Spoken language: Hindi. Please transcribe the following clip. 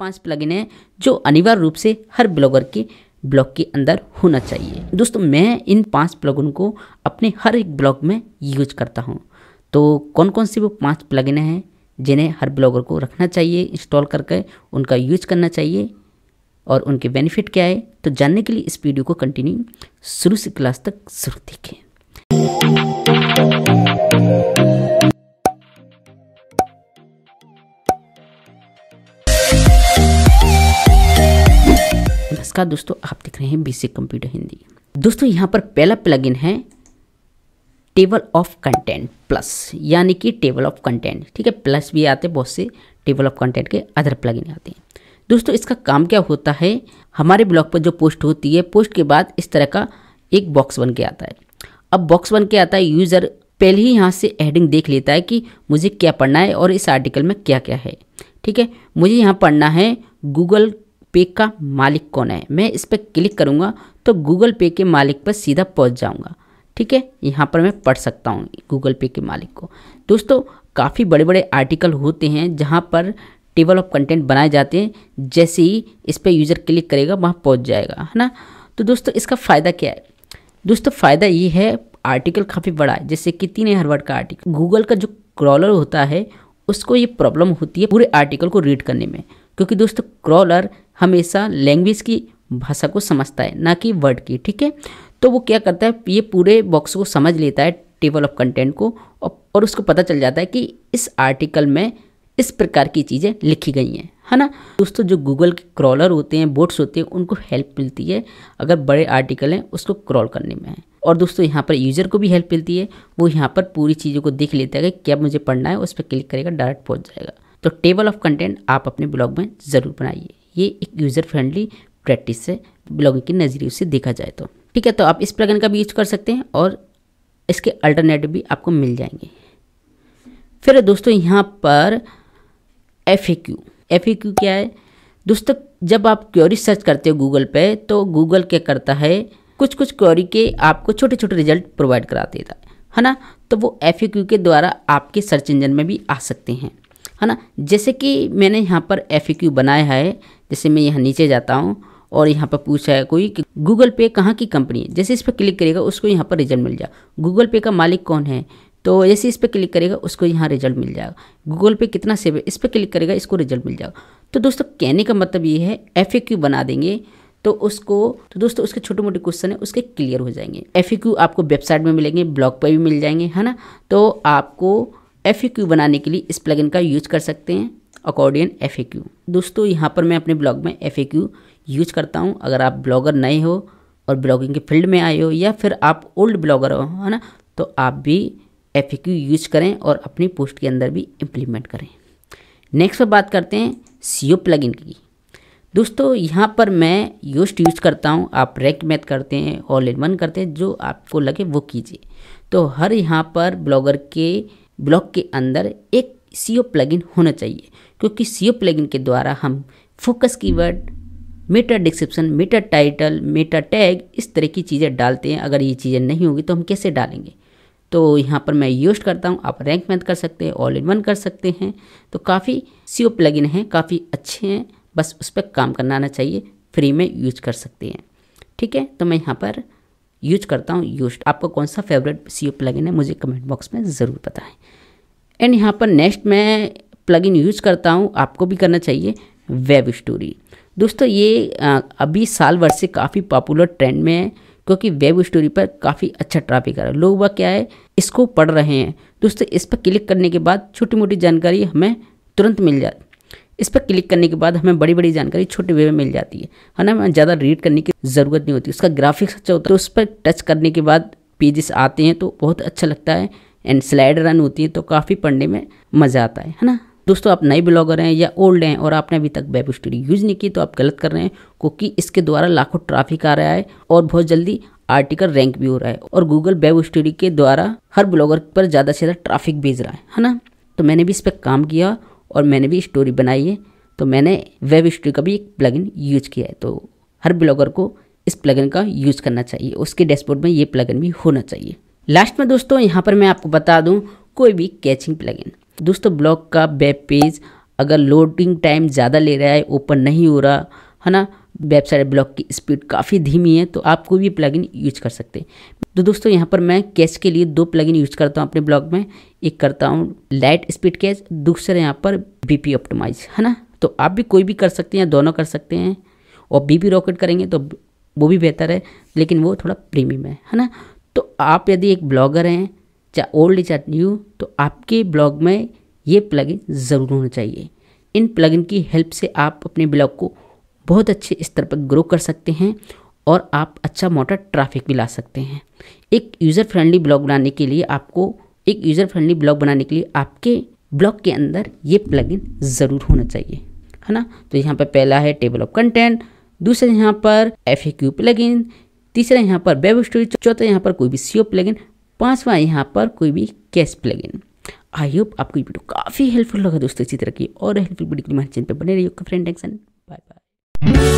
पाँच प्लगइन हैं जो अनिवार्य रूप से हर ब्लॉगर के ब्लॉग के अंदर होना चाहिए दोस्तों मैं इन पांच प्लगइन को अपने हर एक ब्लॉग में यूज करता हूँ तो कौन कौन से वो पांच प्लगइन हैं जिन्हें हर ब्लॉगर को रखना चाहिए इंस्टॉल करके उनका यूज करना चाहिए और उनके बेनिफिट क्या है तो जानने के लिए इस वीडियो को कंटिन्यू शुरू से क्लास तक जरूर देखें नमस्कार दोस्तों आप देख रहे हैं बीसी कंप्यूटर हिंदी दोस्तों यहाँ पर पहला प्लगइन है टेबल ऑफ कंटेंट प्लस यानी कि टेबल ऑफ कंटेंट ठीक है प्लस भी आते हैं बहुत से टेबल ऑफ कंटेंट के अदर प्लगइन आते हैं दोस्तों इसका काम क्या होता है हमारे ब्लॉग पर जो पोस्ट होती है पोस्ट के बाद इस तरह का एक बॉक्स बन के आता है अब बॉक्स बन के आता है यूज़र पहले ही यहाँ से एडिंग देख लेता है कि मुझे क्या पढ़ना है और इस आर्टिकल में क्या क्या है ठीक है मुझे यहाँ पढ़ना है गूगल पे का मालिक कौन है मैं इस पर क्लिक करूँगा तो गूगल पे के मालिक पर सीधा पहुँच जाऊँगा ठीक है यहाँ पर मैं पढ़ सकता हूँ गूगल पे के मालिक को दोस्तों काफ़ी बड़े बड़े आर्टिकल होते हैं जहाँ पर टेबल ऑफ कंटेंट बनाए जाते हैं जैसे ही इस पर यूज़र क्लिक करेगा वहाँ पहुँच जाएगा है ना तो दोस्तों इसका फ़ायदा क्या है दोस्तों फ़ायदा ये है आर्टिकल काफ़ी बड़ा है जैसे कि तीन हर वर्ड का आर्टिकल गूगल का जो क्रॉलर होता है उसको ये प्रॉब्लम होती है पूरे आर्टिकल को रीड करने में क्योंकि दोस्तों क्रॉलर हमेशा लैंग्वेज की भाषा को समझता है ना कि वर्ड की ठीक है तो वो क्या करता है ये पूरे बॉक्स को समझ लेता है टेबल ऑफ कंटेंट को और उसको पता चल जाता है कि इस आर्टिकल में इस प्रकार की चीज़ें लिखी गई हैं है ना दोस्तों जो गूगल के क्रॉलर होते हैं बोट्स होते हैं उनको हेल्प मिलती है अगर बड़े आर्टिकल हैं उसको क्रॉल करने में और दोस्तों यहाँ पर यूज़र को भी हेल्प मिलती है वो यहाँ पर पूरी चीज़ों को देख लेता है कि क्या मुझे पढ़ना है उस पर क्लिक करेगा डायरेक्ट पहुँच जाएगा तो टेबल ऑफ कंटेंट आप अपने ब्लॉग में ज़रूर बनाइए ये एक यूज़र फ्रेंडली प्रैक्टिस से ब्लॉगिंग के नज़रिए से देखा जाए तो ठीक है तो आप इस प्लगन का भी यूज कर सकते हैं और इसके अल्टरनेटिव भी आपको मिल जाएंगे फिर दोस्तों यहाँ पर F A Q F A Q क्या है दोस्तों जब आप क्योरी सर्च करते हो गूगल पे तो गूगल क्या करता है कुछ कुछ क्योरी के आपको छोटे छोटे रिजल्ट प्रोवाइड करा देता है है ना तो वो एफ ए क्यू के द्वारा आपके सर्च इंजन में भी आ सकते हैं है ना जैसे कि मैंने यहाँ पर एफ ए क्यू बनाया है जैसे मैं यहाँ नीचे जाता हूँ और यहाँ पर पूछा है कोई कि गूगल पे कहाँ की कंपनी है जैसे इस पर क्लिक करेगा उसको यहाँ पर रिजल्ट मिल जाएगा गूगल पे का मालिक कौन है तो जैसे इस पर क्लिक करेगा उसको यहाँ रिजल्ट मिल जाएगा गूगल पे कितना सेव है इस पर क्लिक करेगा इसको रिजल्ट मिल जाएगा तो दोस्तों कहने का मतलब ये है एफ बना देंगे तो उसको तो दोस्तों उसके छोटे मोटे क्वेश्चन है उसके क्लियर हो जाएंगे एफ आपको वेबसाइट में मिलेंगे ब्लॉग पर भी मिल जाएंगे है ना तो आपको एफ बनाने के लिए इस प्लगइन का यूज कर सकते हैं अकॉर्डियन एफ दोस्तों यहाँ पर मैं अपने ब्लॉग में एफ यूज करता हूँ अगर आप ब्लॉगर नए हो और ब्लॉगिंग के फील्ड में आए हो या फिर आप ओल्ड ब्लॉगर हो है ना तो आप भी एफ यूज करें और अपनी पोस्ट के अंदर भी इम्प्लीमेंट करें नेक्स्ट पर बात करते हैं सी ओ प्लगइन की दोस्तों यहाँ पर मैं यूस्ट यूज करता हूँ आप रैक मैथ करते हैं ऑल इन वन करते हैं जो आपको लगे वो कीजिए तो हर यहाँ पर ब्लॉगर के ब्लॉग के अंदर एक सी ओ प्लगइन होना चाहिए क्योंकि सी ओ प्लगइन के द्वारा हम focus keyword meta description meta title meta tag इस तरह की चीज़ें डालते हैं अगर ये चीज़ें नहीं होंगी तो हम कैसे डालेंगे तो यहाँ पर मैं यूज करता हूँ आप रैंक मैथ कर सकते हैं ऑल इन वन कर सकते हैं तो काफ़ी सी ओ प्लगइन हैं काफ़ी अच्छे हैं बस उस पर काम करना आना चाहिए फ्री में यूज कर सकते हैं ठीक है तो मैं यहाँ पर यूज करता हूँ यूज आपका कौन सा फेवरेट सी ओ प्लगइन है मुझे कमेंट बॉक्स में ज़रूर बताएं एंड यहाँ पर नेक्स्ट मैं प्लगइन यूज़ करता हूँ आपको भी करना चाहिए वेब स्टोरी दोस्तों ये अभी साल भर से काफ़ी पॉपुलर ट्रेंड में है क्योंकि वेब स्टोरी पर काफ़ी अच्छा ट्रैफिक आ रहा है लोग वह क्या है इसको पढ़ रहे हैं दोस्तों इस पर क्लिक करने के बाद छोटी मोटी जानकारी हमें तुरंत मिल जाती इस पर क्लिक करने के बाद हमें बड़ी बड़ी जानकारी छोटे वे में मिल जाती है है ना हमें ज़्यादा रीड करने की ज़रूरत नहीं होती उसका ग्राफिक्स अच्छा होता है तो उस पर टच करने के बाद पेजेस आते हैं तो बहुत अच्छा लगता है एंड स्लाइड रन होती है तो काफ़ी पढ़ने में मज़ा आता है है ना दोस्तों आप नए ब्लॉगर हैं या ओल्ड हैं और आपने अभी तक वेब स्टोरी यूज़ नहीं की तो आप गलत कर रहे हैं क्योंकि इसके द्वारा लाखों ट्रैफिक आ रहा है और बहुत जल्दी आर्टिकल रैंक भी हो रहा है और गूगल वेब स्टोरी के द्वारा हर ब्लॉगर पर ज़्यादा से ज़्यादा ट्राफिक भेज रहा है है ना तो मैंने भी इस पर काम किया और मैंने भी स्टोरी बनाई है तो मैंने वेब स्टोरी का भी एक प्लगइन यूज किया है तो हर ब्लॉगर को इस प्लगइन का यूज़ करना चाहिए उसके डैशबोर्ड में ये प्लगइन भी होना चाहिए लास्ट में दोस्तों यहाँ पर मैं आपको बता दूँ कोई भी कैचिंग प्लगइन दोस्तों ब्लॉग का वेब पेज अगर लोडिंग टाइम ज़्यादा ले रहा है ओपन नहीं हो रहा है ना वेबसाइट ब्लॉक की स्पीड काफ़ी धीमी है तो आप कोई भी प्लगइन यूज कर सकते हैं तो दोस्तों यहाँ पर मैं कैच के लिए दो प्लगइन यूज करता हूँ अपने ब्लॉग में एक करता हूँ लाइट स्पीड कैच दूसरा यहाँ पर बीपी ऑप्टिमाइज है ना तो आप भी कोई भी कर सकते हैं दोनों कर सकते हैं और बी रॉकेट करेंगे तो वो भी बेहतर है लेकिन वो थोड़ा प्रीमियम है है ना तो आप यदि एक ब्लॉगर हैं चाहे ओल्ड चाहे न्यू तो आपके ब्लॉग में ये प्लगइन ज़रूर होना चाहिए इन प्लगइन की हेल्प से आप अपने ब्लॉग को बहुत अच्छे स्तर पर ग्रो कर सकते हैं और आप अच्छा मोटा ट्रैफिक भी ला सकते हैं एक यूज़र फ्रेंडली ब्लॉग बनाने के लिए आपको एक यूज़र फ्रेंडली ब्लॉग बनाने के लिए आपके ब्लॉग के अंदर ये प्लगइन ज़रूर होना चाहिए है ना तो यहाँ पर पहला है टेबल ऑफ कंटेंट दूसरा यहाँ पर एफ ए क्यू प्लगइन तीसरा यहाँ पर वेब स्टोरेज चौथा यहाँ पर कोई भी सीओ प्लेगिन पाँचवा यहाँ पर कोई भी कैश प्लेगिन आई होप आपको ये वीडियो काफ़ी हेल्पफुल लगा दोस्तों इसी तरह की और हेल्पफुल वीडियो के लिए हमारे चैनल पर बने रहिए फ्रेंड एक्शन बाय बाय